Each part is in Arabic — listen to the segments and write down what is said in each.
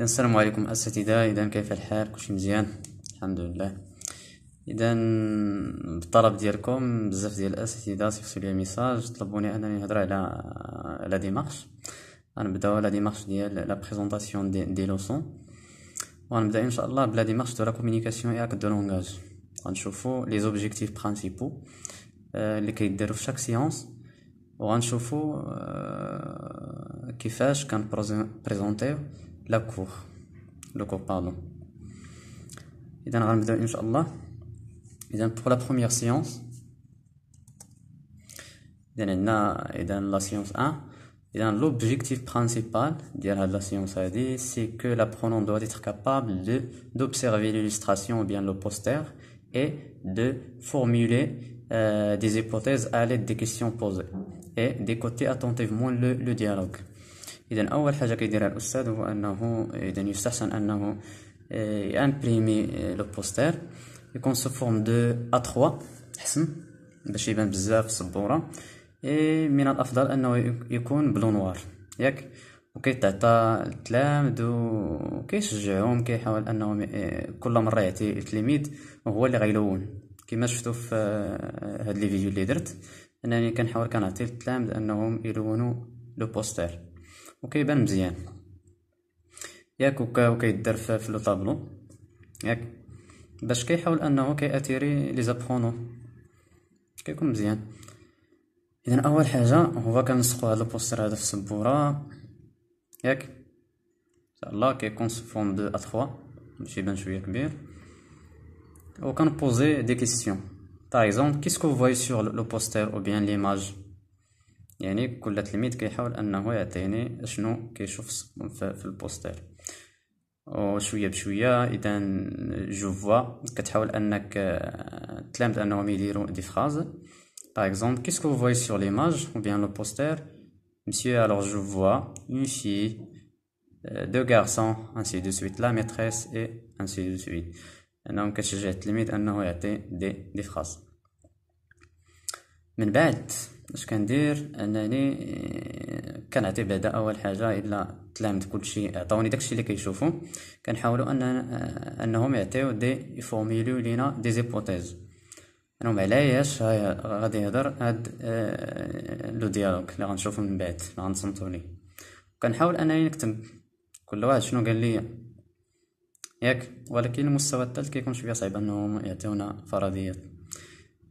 السلام عليكم اساتذه اذا كيف الحال كلشي مزيان الحمد لله اذا بالطلب ديالكم بزاف ديال الاساتذه صيفطوا لي ميساج طلبوني انني نهضر على لا ديمارش غنبداو لا ديمارش ديال لا بريزونطاسيون دي, دي لوسون ونبدا ان شاء الله بلا ديمارش دو لا كومونيكاسيون اي دو لونغاج غنشوفو لي زوبجيكتيف برينسيپو اللي كيدارو في شاك سيونس وغنشوفو آه، كيفاش كنبريزونتيو La cour, le cours, pardon. Et dans pour la première séance, et dans la séance 1, l'objectif principal de la séance c'est que l'apprenant doit être capable de d'observer l'illustration ou bien le poster et de formuler euh, des hypothèses à l'aide des questions posées et d'écouter attentivement le dialogue. اذا اول حاجه كيديرها الاستاذ هو انه اذا يستحسن انه امبريمي لو بوستير يكون سو فورم دو ا 3 حسن باش يبان بزاف السبوره اي من الافضل انه يكون بلو نوار ياك وكيتعطى التلامذ وكيشجعهم كيحاول انهم إيه، كل مره يعطي التلميذ وهو اللي غيلون كما شفتوا في آه، هاد لي فيديو اللي درت انني كنحاول كنعطي التلامذ انهم يلونوا لو بوستير وكيبان مزيان ياك وكا وكيدار في لو طابلو ياك باش كيحاول انه كياتيري لي زابخونو كيكون مزيان اذا اول حاجه هو كنلصقوا هذا البوستر هذا في السبوره ياك ان شاء الله كيكون سو فورم دو 3 باش يبان شويه كبير وكنبوزي دي كيسيون باغ اكزومبل كيسكو فواي سور لو بوستر او بيان ليماج Il y a des choses qui sont limites, qui sont limites, qui sont limites, qui sont limites, qui sont limites, qui sont limites, qui sont limites, qui sont limites, qui sont limites, qui sont limites, qui sont limites, qui اش كندير انني آه، كنعطي بعدا اول حاجه الا تلامت كلشي عطاوني داكشي اللي كيشوفو كنحاولوا ان آه، انهم يعطيو دي فورميلو لينا دي زيبوتيز انهم علاش غادي يهضر هاد آه، لو ديالوك اللي غنشوفو من بعد اللي غنصمتو ليه كنحاول انني نكتب كل واحد شنو قال ليا ياك ولكن المستوى الثالث كيكون شويه صعيب انهم يعطيونا فرضيات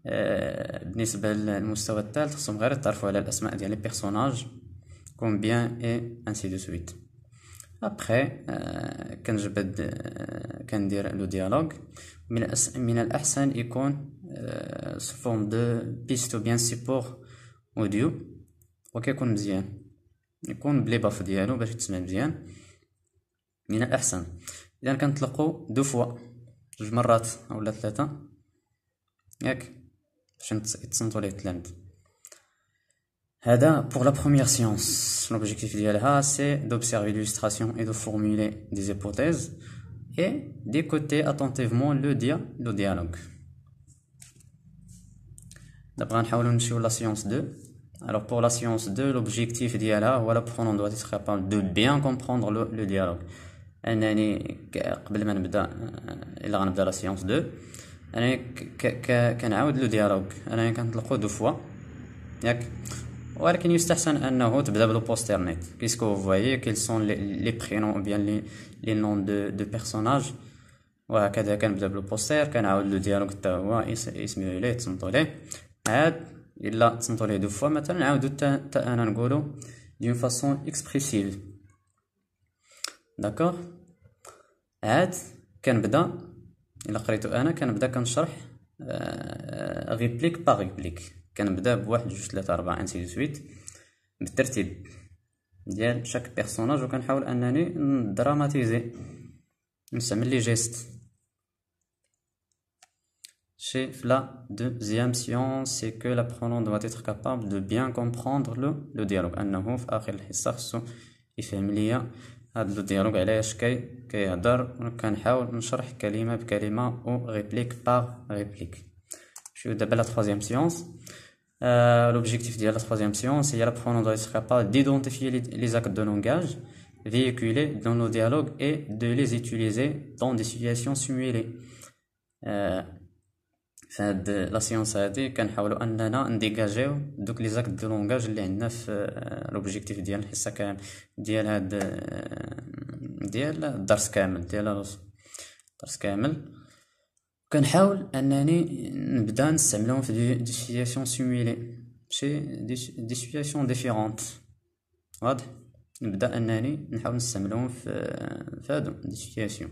آه، بالنسبه للمستوى الثالث خصهم غير يتعرفوا على الاسماء ديال لي بيرسوناج كومبيان اي انسي دو سويت ابخي آه، كنجبد آه، كندير لو ديالوغ من من الاحسن يكون سو فورم دو بيستو بيان سيبور اوديو وكيكون مزيان يكون بلي باف ديالو باش تسمع مزيان من الاحسن اذا كنطلقوا دو فوا جوج مرات اولا ثلاثه ياك pour la première science l'objectif c'est d'observer l'illustration et de formuler des hypothèses et d'écouter attentivement le, dia le dialogue sur la science 2 alors pour la science 2 l'objectif l'apprenant doit être de bien comprendre le, dialogue. le dialogue euh, la science 2 انا ك كنعاود لو ديالوغ انا كنطلقو دو فوا ياك ولكن يستحسن انه تبدا بلو بوستير نيت كيسكو فوايي كيل سون لي بخينو بيان لي لي نون دو دو بيرسوناج وهكذا كنبدا بلو بوستير كنعاود لو ديالوغ حتى هو اسمي ليه تصنتو ليه عاد الا تصنتو ليه دو فوا مثلا نعاودو حتى انا نقولو دون فاصون اكسبريسيف داكوغ عاد كنبدا الا قريتو انا كنبدا كنشرح ريبليك باغ ريبليك كنبدا بواحد جوج ثلاثة أربعة أنسي دو سويت بالترتيب ديال شاك بيرسوناج وكنحاول أنني ندراماتيزي نستعمل لي جيست Chez la دوزيام سيون c'est que l'apprenant doit تيتر كابابل دو بيان كومبروندر لو le أنه في آخر الحصة خصو يفهم ليا هاد ديالوغ على troisième séance l'objectif de la troisième séance هي la pronom être d'identifier les actes de langage véhiculés dans nos dialogues et de les utiliser dans des situations simulées هاد لا سيونس هادي كنحاولوا اننا نديكاجيو دوك لي زاك دو لونغاج اللي عندنا في آه، لوبجيكتيف ديال الحصه كامل ديال هاد آه، ديال الدرس كامل ديال الدرس كامل كنحاول انني نبدا نستعملهم في دي سيتياسيون سيميلي ماشي دي سيتياسيون ديفيرونت واضح نبدا انني نحاول نستعملهم في آه، في هادو دي سيتياسيون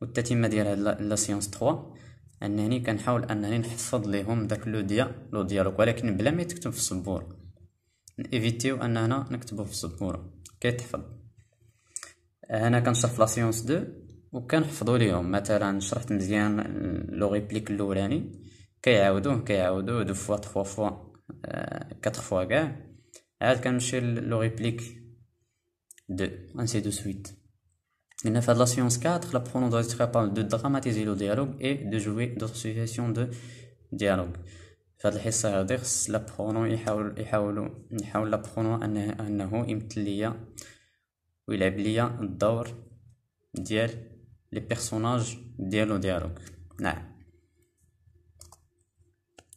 والتتمه ديال هاد لا سيونس 3 انني كنحاول انني نحفظ ليهم داك لو ديا لو ديالوغ ولكن بلا ما يتكتب في السبوره نيفيتيو اننا نكتبو في السبوره كيتحفظ هنا كنشرح في لا سيونس 2 وكنحفظو ليهم مثلا شرحت مزيان لو ريبليك الاولاني كيعاودوه كيعاودوه دو فوا تخوا فوا آه، كاتر فوا كاع عاد كنمشي لو ريبليك دو انسي دو سويت Dans la séance 4, l'apprenant doit être capable de dramatiser le dialogue et de jouer d'autres situations de dialogue. Dans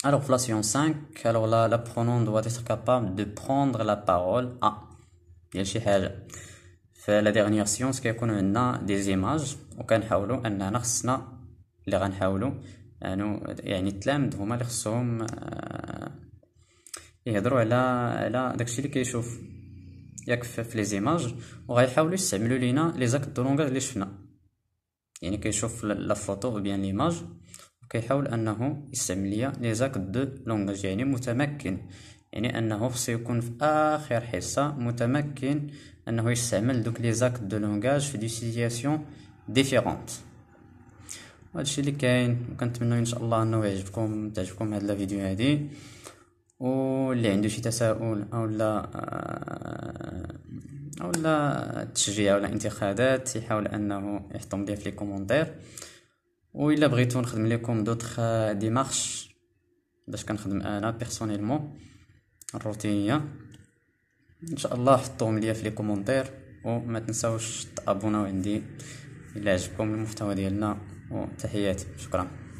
Alors, la séance 5, alors là, l'apprenant doit être capable de prendre la parole à. Ah, il y a في لا ديغنيير سيونس كيكونو عندنا دي زيماج وكنحاولو اننا خصنا اللي غنحاولو انو يعني التلامذ هما اللي خصهم آه، يهضروا على على داكشي اللي كيشوف ياك في لي زيماج وغيحاولوا يستعملوا لينا لي زاك لونكاج اللي شفنا يعني كيشوف لا فوتو او بيان ليماج وكيحاول انه يستعمل ليا لي زاك دو لونغاج يعني متمكن يعني انه خصو يكون في اخر حصه متمكن انه يستعمل دوك لي زاكت دو لونغاج في دي سيتياسيون ديفيرونت هادشي اللي كاين وكنتمنى ان شاء الله انه يعجبكم تعجبكم هاد لا فيديو هادي واللي عنده شي تساؤل او لا آه، او لا تشجيع ولا انتقادات يحاول انه يحطهم بها في لي كومونتير و الا بغيتو نخدم لكم دوطخ ديمارش باش كنخدم انا بيرسونيلمون الروتينيه ان شاء الله حطوهم ليا في لي كومونتير وما تنساوش تابوناو عندي الى عجبكم المحتوى ديالنا وتحياتي شكرا